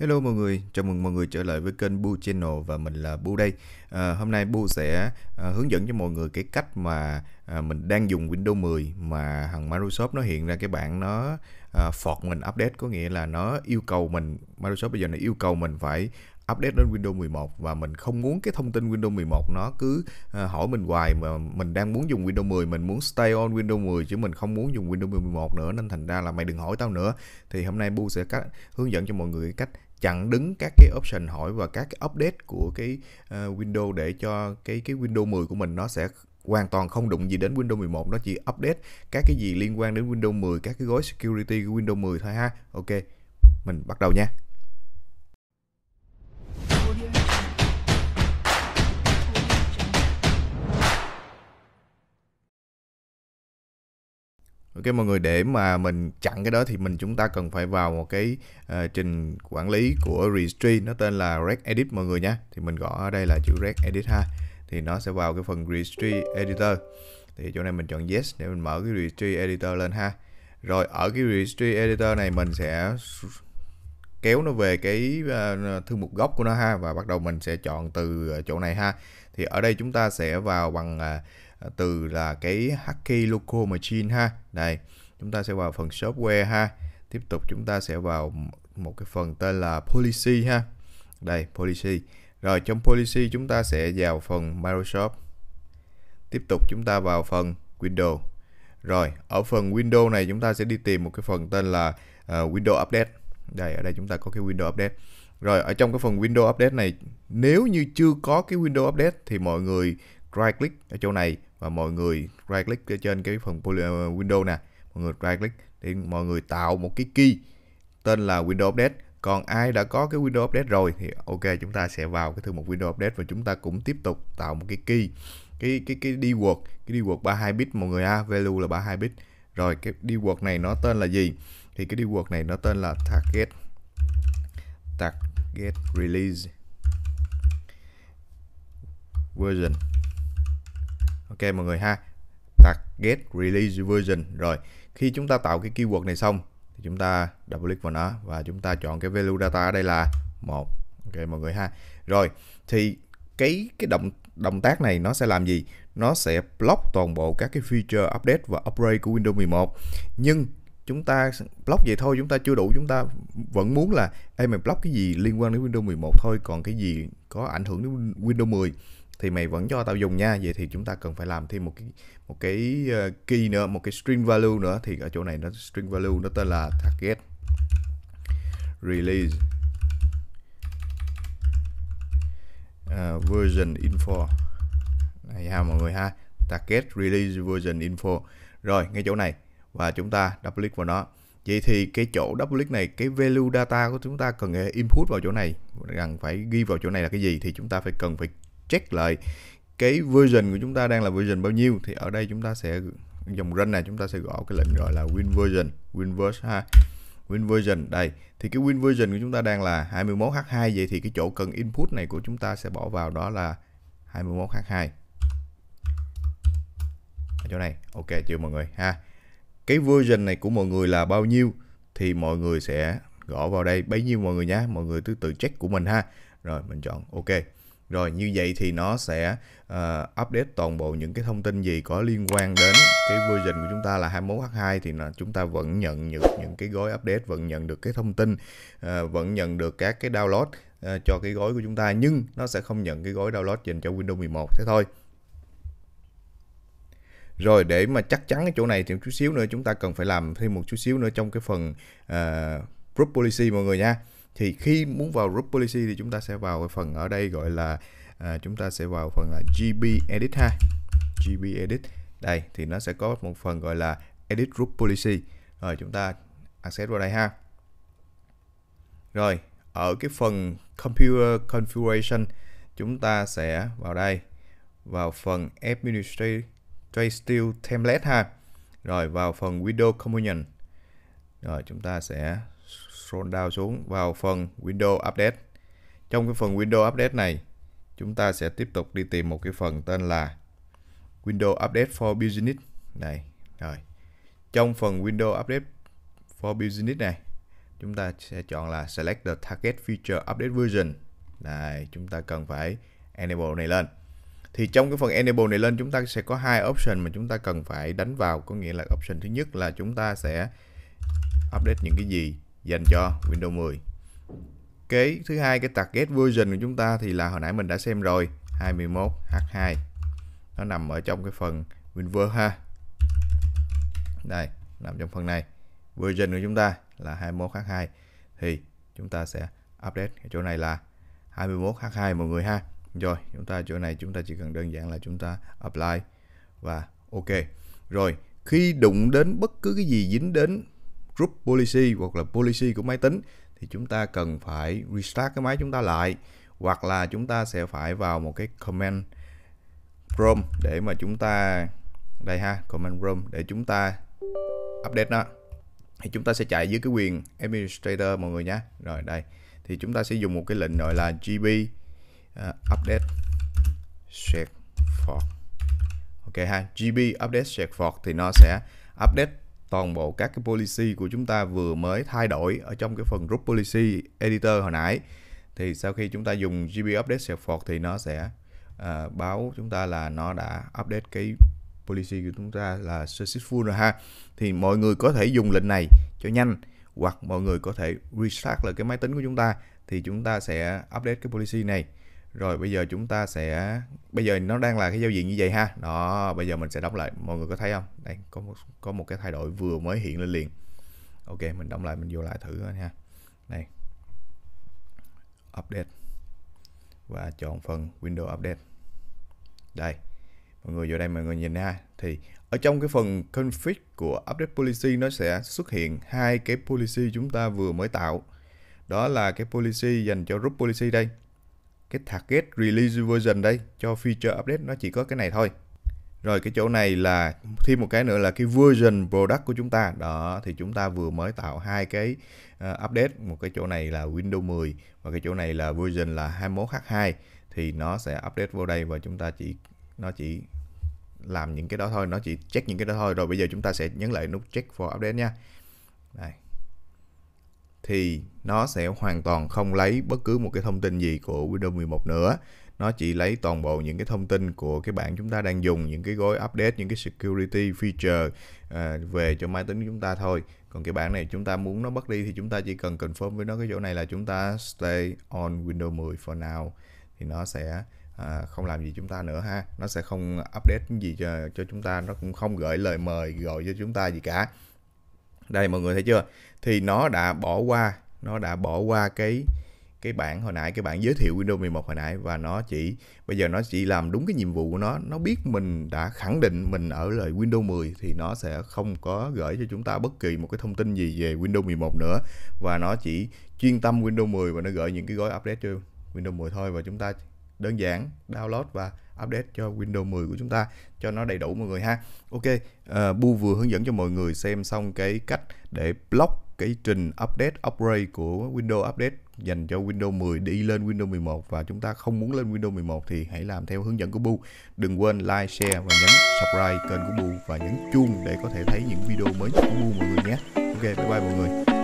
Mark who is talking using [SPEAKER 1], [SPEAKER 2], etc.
[SPEAKER 1] Hello mọi người, chào mừng mọi người trở lại với kênh Bu Channel và mình là Bu đây. À, hôm nay Bu sẽ à, hướng dẫn cho mọi người cái cách mà à, mình đang dùng Windows 10 mà thằng Microsoft nó hiện ra cái bản nó à, fork mình update có nghĩa là nó yêu cầu mình Microsoft bây giờ nó yêu cầu mình phải update đến Windows 11 và mình không muốn cái thông tin Windows 11 nó cứ à, hỏi mình hoài mà mình đang muốn dùng Windows 10, mình muốn stay on Windows 10 chứ mình không muốn dùng Windows 11 nữa nên thành ra là mày đừng hỏi tao nữa. Thì hôm nay Bu sẽ cách hướng dẫn cho mọi người cái cách chặn đứng các cái option hỏi và các cái update của cái uh, Windows để cho cái cái Windows 10 của mình nó sẽ hoàn toàn không đụng gì đến Windows 11 nó chỉ update các cái gì liên quan đến Windows 10 các cái gói security của Windows 10 thôi ha ok mình bắt đầu nha Ok mọi người để mà mình chặn cái đó thì mình chúng ta cần phải vào một cái uh, trình quản lý của registry nó tên là rec edit mọi người nhé thì mình gõ ở đây là chữ rec edit ha thì nó sẽ vào cái phần registry editor thì chỗ này mình chọn yes để mình mở cái registry editor lên ha rồi ở cái registry editor này mình sẽ kéo nó về cái ờ, thư mục gốc của nó ha và bắt đầu mình sẽ chọn từ ờ, chỗ này ha thì ở đây chúng ta sẽ vào bằng từ là cái Haki Local Machine ha. Đây, chúng ta sẽ vào phần software ha. Tiếp tục chúng ta sẽ vào một cái phần tên là policy ha. Đây, policy. Rồi trong policy chúng ta sẽ vào phần Microsoft. Tiếp tục chúng ta vào phần Windows. Rồi, ở phần Windows này chúng ta sẽ đi tìm một cái phần tên là uh, Windows Update. Đây, ở đây chúng ta có cái Windows Update. Rồi, ở trong cái phần Windows Update này, nếu như chưa có cái Windows Update thì mọi người right click ở chỗ này và mọi người right click trên cái phần ờ, window nè mọi người right click để mọi người tạo một cái key tên là window update còn ai đã có cái window update rồi thì ok chúng ta sẽ vào cái thư mục window update và chúng ta cũng tiếp tục tạo một cái key cái cái cái keyword cái keyword 32 bit mọi người ha value là 32 bit rồi cái keyword này nó tên là gì thì cái keyword này nó tên là target target release version ok mọi người ha target release version rồi khi chúng ta tạo cái keyword này xong thì chúng ta double click vào nó và chúng ta chọn cái value data ở đây là một ok mọi người ha rồi thì cái cái động động tác này nó sẽ làm gì nó sẽ block toàn bộ các cái feature update và upgrade của Windows 11 nhưng chúng ta block vậy thôi chúng ta chưa đủ chúng ta vẫn muốn là em mày block cái gì liên quan đến Windows 11 thôi còn cái gì có ảnh hưởng đến Windows 10 thì mày vẫn cho tao dùng nha vậy thì chúng ta cần phải làm thêm một cái một cái ờ, key nữa một cái string value nữa thì ở chỗ này nó string value nó tên là target release uh, version info này ha mọi người ha target release version info rồi ngay chỗ này và chúng ta double click vào nó vậy thì cái chỗ double click này cái value data của chúng ta cần input vào chỗ này cần phải ghi vào chỗ này là cái gì thì chúng ta phải cần phải check lại cái version của chúng ta đang là version bao nhiêu thì ở đây chúng ta sẽ dòng run này chúng ta sẽ gõ cái lệnh gọi là win version win version ha win version đây thì cái win version của chúng ta đang là 21h2 vậy thì cái chỗ cần input này của chúng ta sẽ bỏ vào đó là 21h2 ở chỗ này ok chưa mọi người ha cái version này của mọi người là bao nhiêu thì mọi người sẽ gõ vào đây bấy nhiêu mọi người nhé mọi người cứ tự check của mình ha rồi mình chọn ok rồi như vậy thì nó sẽ uh, update toàn bộ những cái thông tin gì có liên quan đến cái version của chúng ta là 21H2 thì là chúng ta vẫn nhận được những cái gói update, vẫn nhận được cái thông tin, uh, vẫn nhận được các cái download uh, cho cái gói của chúng ta nhưng nó sẽ không nhận cái gói download dành cho Windows 11 thế thôi. Rồi để mà chắc chắn cái chỗ này thì một chút xíu nữa chúng ta cần phải làm thêm một chút xíu nữa trong cái phần uh, group policy mọi người nha thì khi muốn vào group policy thì chúng ta sẽ vào cái phần ở đây gọi là à, chúng ta sẽ vào phần là GB edit ha GB edit đây thì nó sẽ có một phần gọi là edit group policy rồi chúng ta access vào đây ha rồi ở cái phần computer configuration chúng ta sẽ vào đây vào phần administrative template ha rồi vào phần window communion rồi chúng ta sẽ scroll down xuống vào phần Windows Update. Trong cái phần Windows Update này, chúng ta sẽ tiếp tục đi tìm một cái phần tên là Windows Update for Business này. Rồi. Trong phần Windows Update for Business này, chúng ta sẽ chọn là Select the Target Feature Update Version. Này, chúng ta cần phải enable này lên. Thì trong cái phần enable này lên chúng ta sẽ có hai option mà chúng ta cần phải đánh vào, có nghĩa là option thứ nhất là chúng ta sẽ update những cái gì dành cho Windows 10 cái thứ hai cái target version của chúng ta thì là hồi nãy mình đã xem rồi 21H2 nó nằm ở trong cái phần Windows ha đây nằm trong phần này version của chúng ta là 21H2 thì chúng ta sẽ update ở chỗ này là 21H2 mọi người ha rồi chúng ta chỗ này chúng ta chỉ cần đơn giản là chúng ta apply và ok rồi khi đụng đến bất cứ cái gì dính đến group policy hoặc là policy của máy tính thì chúng ta cần phải restart cái máy chúng ta lại hoặc là chúng ta sẽ phải vào một cái command prompt để mà chúng ta đây ha command prompt để chúng ta update nó thì chúng ta sẽ chạy dưới cái quyền administrator mọi người nhé rồi đây thì chúng ta sẽ dùng một cái lệnh gọi là gb uh, à, update check for ok ha gb update check for thì nó sẽ update toàn bộ các cái policy của chúng ta vừa mới thay đổi ở trong cái phần group policy editor hồi nãy thì sau khi chúng ta dùng GB update support thì nó sẽ uh, báo chúng ta là nó đã update cái policy của chúng ta là successful rồi ha thì mọi người có thể dùng lệnh này cho nhanh hoặc mọi người có thể restart lại cái máy tính của chúng ta thì chúng ta sẽ update cái policy này rồi bây giờ chúng ta sẽ bây giờ nó đang là cái giao diện như vậy ha đó bây giờ mình sẽ đóng lại mọi người có thấy không đây có một có một cái thay đổi vừa mới hiện lên liền ok mình đóng lại mình vô lại thử ha này update và chọn phần Windows Update đây mọi người vô đây mọi người nhìn ha thì ở trong cái phần config của update policy nó sẽ xuất hiện hai cái policy chúng ta vừa mới tạo đó là cái policy dành cho group policy đây cái target release version đây cho feature update nó chỉ có cái này thôi rồi cái chỗ này là thêm một cái nữa là cái version product của chúng ta đó thì chúng ta vừa mới tạo hai cái uh, update một cái chỗ này là Windows 10 và cái chỗ này là version là 21h2 thì nó sẽ update vô đây và chúng ta chỉ nó chỉ làm những cái đó thôi nó chỉ check những cái đó thôi rồi bây giờ chúng ta sẽ nhấn lại nút check for update nha đây thì nó sẽ hoàn toàn không lấy bất cứ một cái thông tin gì của Windows 11 nữa nó chỉ lấy toàn bộ những cái thông tin của cái bản chúng ta đang dùng những cái gói update những cái security feature à, về cho máy tính chúng ta thôi còn cái bản này chúng ta muốn nó bắt đi thì chúng ta chỉ cần confirm với nó cái chỗ này là chúng ta stay on Windows 10 for now thì nó sẽ à, không làm gì chúng ta nữa ha nó sẽ không update gì cho, cho chúng ta nó cũng không gửi lời mời gọi cho chúng ta gì cả đây mọi người thấy chưa thì nó đã bỏ qua nó đã bỏ qua cái cái bản hồi nãy cái bản giới thiệu Windows 11 hồi nãy và nó chỉ bây giờ nó chỉ làm đúng cái nhiệm vụ của nó nó biết mình đã khẳng định mình ở lời Windows 10 thì nó sẽ không có gửi cho chúng ta bất kỳ một cái thông tin gì về Windows 11 nữa và nó chỉ chuyên tâm Windows 10 và nó gửi những cái gói update cho Windows 10 thôi và chúng ta đơn giản download và update cho Windows 10 của chúng ta cho nó đầy đủ mọi người ha. Ok, uh, Bu vừa hướng dẫn cho mọi người xem xong cái cách để block cái trình update upgrade của Windows Update dành cho Windows 10 đi lên Windows 11 và chúng ta không muốn lên Windows 11 thì hãy làm theo hướng dẫn của Bu. Đừng quên like, share và nhấn subscribe kênh của Bu và nhấn chuông để có thể thấy những video mới nhất của Bu mọi người nhé. Ok, bye bye mọi người.